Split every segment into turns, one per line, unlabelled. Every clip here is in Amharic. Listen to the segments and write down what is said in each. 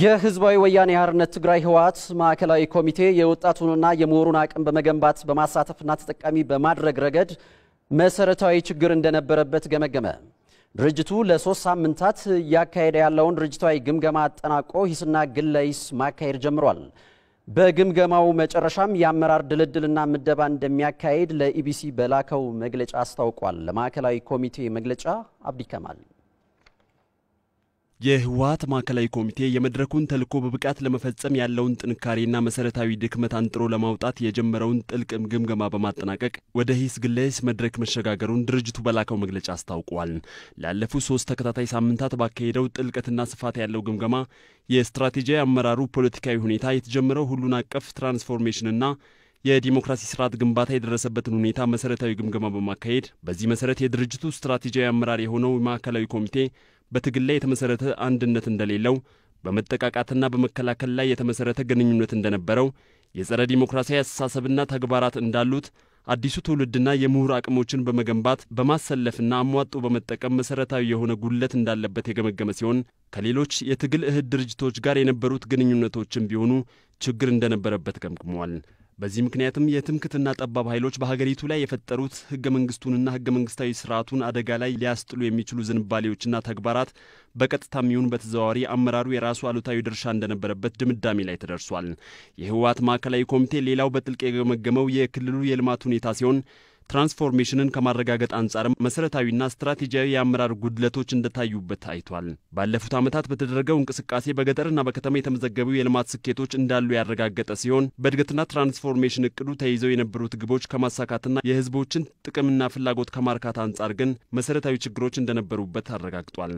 የህዝባዊ ወያኔ ሓርነት ትግራይ ህወሓት ማዕከላዊ ኮሚቴ የወጣቱንና የምሁሩን አቅም በመገንባት በማሳተፍና ተጠቃሚ በማድረግ ረገድ መሰረታዊ ችግር እንደነበረበት ገመገመ። ድርጅቱ ለሶስት ሳምንታት እያካሄደ ያለውን ድርጅታዊ ግምገማ አጠናቆ ሂስና ግለይስ ማካሄድ ጀምሯል። በግምገማው መጨረሻም የአመራር ድልድልና ምደባ እንደሚያካሄድ ለኢቢሲ በላከው መግለጫ አስታውቋል። ለማዕከላዊ ኮሚቴ መግለጫ አብዲ ከማል
የህወሀት ማዕከላዊ ኮሚቴ የመድረኩን ተልዕኮ በብቃት ለመፈጸም ያለውን ጥንካሬና መሰረታዊ ድክመት አንጥሮ ለማውጣት የጀመረውን ጥልቅ ግምገማ በማጠናቀቅ ወደ ሂስ ግለስ መድረክ መሸጋገሩን ድርጅቱ በላከው መግለጫ አስታውቋል። ላለፉት ሶስት ተከታታይ ሳምንታት ባካሄደው ጥልቀትና ስፋት ያለው ግምገማ የስትራቴጂያዊ አመራሩ ፖለቲካዊ ሁኔታ፣ የተጀመረው ሁሉን አቀፍ ትራንስፎርሜሽንና የዲሞክራሲ ስርዓት ግንባታ የደረሰበትን ሁኔታ መሰረታዊ ግምገማ በማካሄድ በዚህ መሰረት የድርጅቱ ስትራቴጂያዊ አመራር የሆነው ማዕከላዊ ኮሚቴ በትግል ላይ የተመሠረተ አንድነት እንደሌለው፣ በመጠቃቃትና በመከላከል ላይ የተመሠረተ ግንኙነት እንደነበረው፣ የጸረ ዲሞክራሲያዊ አስተሳሰብና ተግባራት እንዳሉት አዲሱ ትውልድና የምሁር አቅሞችን በመገንባት በማሰለፍና አሟጦ በመጠቀም መሠረታዊ የሆነ ጉለት እንዳለበት የገመገመ ሲሆን ከሌሎች የትግል እህድ ድርጅቶች ጋር የነበሩት ግንኙነቶችም ቢሆኑ ችግር እንደነበረበት ገምግመዋል። በዚህ ምክንያትም የትምክትና ጠባብ ኃይሎች በሀገሪቱ ላይ የፈጠሩት ህገ መንግስቱንና ህገ መንግስታዊ ስርዓቱን አደጋ ላይ ሊያስጥሉ የሚችሉ ዝንባሌዎችና ተግባራት በቀጥታ የሚሆን በተዘዋዋሪ አመራሩ የራሱ አሉታዊ ድርሻ እንደነበረበት ድምዳሜ ላይ ተደርሷል። የህወሓት ማዕከላዊ ኮሚቴ ሌላው በጥልቅ የገመገመው የክልሉ የልማት ሁኔታ ሲሆን ትራንስፎርሜሽንን ከማረጋገጥ አንጻር መሰረታዊና ስትራቴጂያዊ የአመራር ጉድለቶች እንደታዩበት ታይቷል። ባለፉት ዓመታት በተደረገው እንቅስቃሴ በገጠርና በከተማ የተመዘገቡ የልማት ስኬቶች እንዳሉ ያረጋገጠ ሲሆን በእድገትና ትራንስፎርሜሽን እቅዱ ተይዘው የነበሩት ግቦች ከማሳካትና የህዝቦችን ጥቅምና ፍላጎት ከማርካት አንጻር ግን መሰረታዊ ችግሮች እንደነበሩበት አረጋግጧል።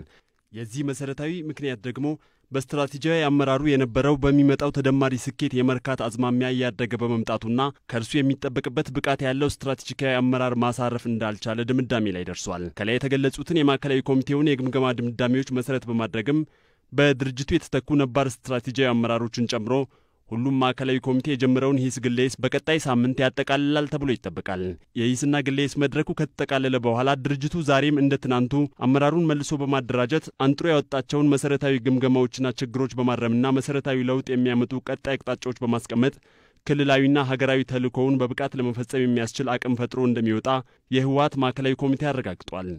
የዚህ መሰረታዊ ምክንያት ደግሞ በስትራቴጂያዊ አመራሩ የነበረው በሚመጣው ተደማሪ ስኬት የመርካት አዝማሚያ እያደገ በመምጣቱና ከእርሱ የሚጠበቅበት ብቃት ያለው ስትራቴጂካዊ አመራር ማሳረፍ እንዳልቻለ ድምዳሜ ላይ ደርሷል። ከላይ የተገለጹትን የማዕከላዊ ኮሚቴውን የግምገማ ድምዳሜዎች መሰረት በማድረግም በድርጅቱ የተተኩ ነባር ስትራቴጂያዊ አመራሮችን ጨምሮ ሁሉም ማዕከላዊ ኮሚቴ የጀመረውን ሂስ ግሌስ በቀጣይ ሳምንት ያጠቃልላል ተብሎ ይጠበቃል። የሂስና ግሌስ መድረኩ ከተጠቃለለ በኋላ ድርጅቱ ዛሬም እንደ ትናንቱ አመራሩን መልሶ በማደራጀት አንጥሮ ያወጣቸውን መሰረታዊ ግምገማዎችና ችግሮች በማረምና መሰረታዊ ለውጥ የሚያመጡ ቀጣይ አቅጣጫዎች በማስቀመጥ ክልላዊና ሀገራዊ ተልእኮውን በብቃት ለመፈጸም የሚያስችል አቅም ፈጥሮ እንደሚወጣ የህወሓት ማዕከላዊ ኮሚቴ አረጋግጧል።